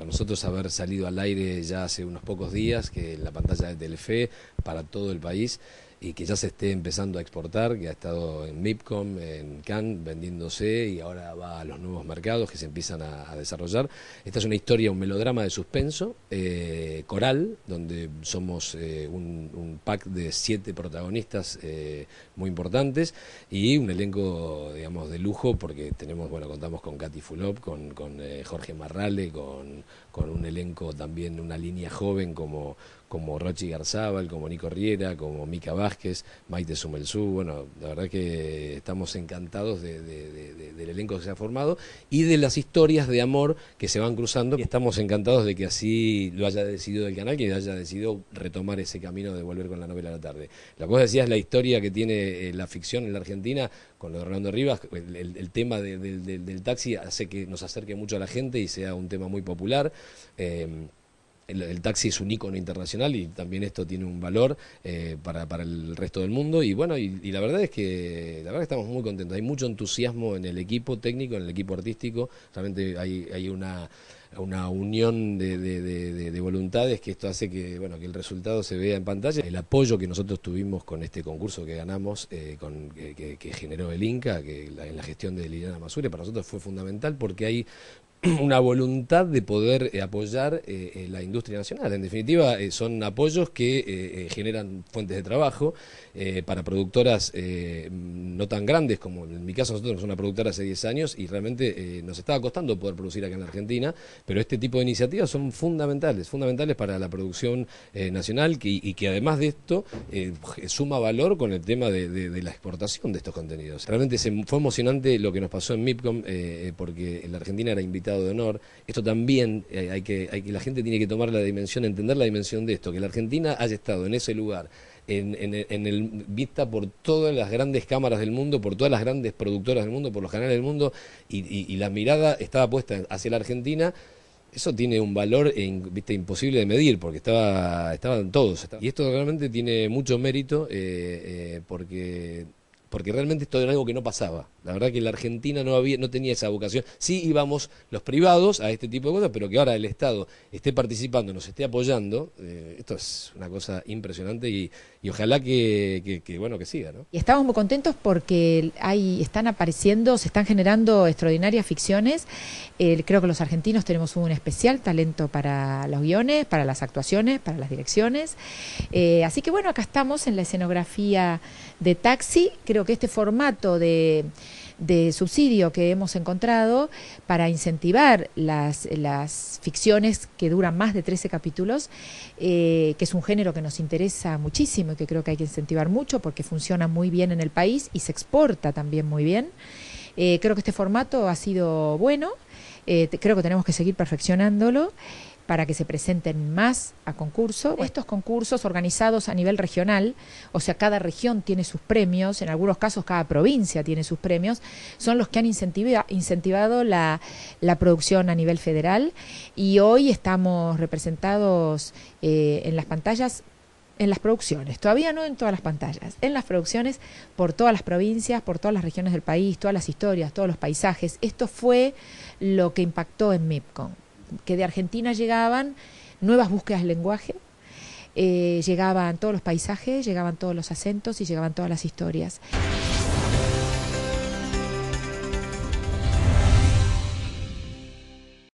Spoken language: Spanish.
para nosotros haber salido al aire ya hace unos pocos días, que en la pantalla de Telefe, para todo el país, y que ya se esté empezando a exportar, que ha estado en MIPCOM, en Cannes, vendiéndose y ahora va a los nuevos mercados que se empiezan a, desarrollar. Esta es una historia, un melodrama de suspenso, eh, coral, donde somos eh, un, pack de siete protagonistas eh, muy importantes y un elenco, digamos, de lujo, porque tenemos, bueno, contamos con Katy Fulop, con, con Jorge Marrale, con con un elenco también, una línea joven como, como Rochi Garzábal, como Nico Riera, como Mica Vázquez, Maite Sumelzú. Bueno, la verdad que estamos encantados del elenco que se ha formado y de las historias de amor que se van cruzando. estamos encantados de que así lo haya decidido el canal, que haya decidido retomar ese camino de volver con la novela a la tarde. La cosa decía es la historia que tiene eh, la ficción en la Argentina con lo de Rivas, el, tema del, taxi hace que nos acerque mucho a la gente y sea un tema muy popular. Eh, el, taxi es un icono internacional y también esto tiene un valor eh, para, el resto del mundo. Y bueno, y, la verdad es que la verdad estamos muy contentos. Hay mucho entusiasmo en el equipo técnico, en el equipo artístico. Realmente hay, hay una una unión de, voluntades que esto hace que bueno que el resultado se vea en pantalla el apoyo que nosotros tuvimos con este concurso que ganamos eh, con, que, generó el Inca que en la gestión de Liliana Masure para nosotros fue fundamental porque hay una voluntad de poder eh, apoyar eh, eh, la industria nacional. En definitiva, son apoyos que generan fuentes de trabajo para productoras no tan grandes como en mi caso nosotros somos una productora hace 10 años y realmente eh, nos estaba costando poder producir acá en la Argentina, pero este tipo de iniciativas son fundamentales, fundamentales para la producción eh, nacional y que además de esto eh, suma valor con el tema de, la exportación de estos contenidos. Realmente fue emocionante lo que nos pasó en MIPCOM porque la Argentina era invitado de honor. Esto también hay que, hay que, la gente tiene que tomar la dimensión, entender la dimensión de esto, que la Argentina haya estado en ese lugar en, en, en el, vista por todas las grandes cámaras del mundo, por todas las grandes productoras del mundo, por los canales del mundo, y, la mirada estaba puesta hacia la Argentina. Eso tiene un valor imposible de medir porque estaba, estaban todos. Y esto realmente tiene mucho mérito eh, eh, porque porque realmente esto era algo que no pasaba. La verdad que la Argentina no, había, no tenía esa vocación. Sí íbamos los privados a este tipo de cosas, pero que ahora el Estado esté participando, nos esté apoyando, eh, esto es una cosa impresionante y, ojalá que, bueno, que siga. ¿no? Y estamos muy contentos porque hay, están apareciendo, se están generando extraordinarias ficciones. creo que los argentinos tenemos un especial talento para los guiones, para las actuaciones, para las direcciones. Eh, así que bueno, acá estamos en la escenografía de Taxi. Creo que este formato de, subsidio que hemos encontrado para incentivar las, ficciones que duran más de 13 capítulos, eh, que es un género que nos interesa muchísimo y que creo que hay que incentivar mucho porque funciona muy bien en el país y se exporta también muy bien. Eh, creo que este formato ha sido bueno, eh, creo que tenemos que seguir perfeccionándolo para que se presenten más a concurso. Estos concursos organizados a nivel regional, o sea, cada región tiene sus premios, en algunos casos cada provincia tiene sus premios, son los que han incentivado, la, producción a nivel federal y hoy estamos representados eh, en las pantallas en las producciones, todavía no en todas las pantallas, en las producciones por todas las provincias, por todas las regiones del país, todas las historias, todos los paisajes. Esto fue lo que impactó en MIPCON que de Argentina llegaban nuevas búsquedas del lenguaje, eh, llegaban todos los paisajes, llegaban todos los acentos y llegaban todas las historias.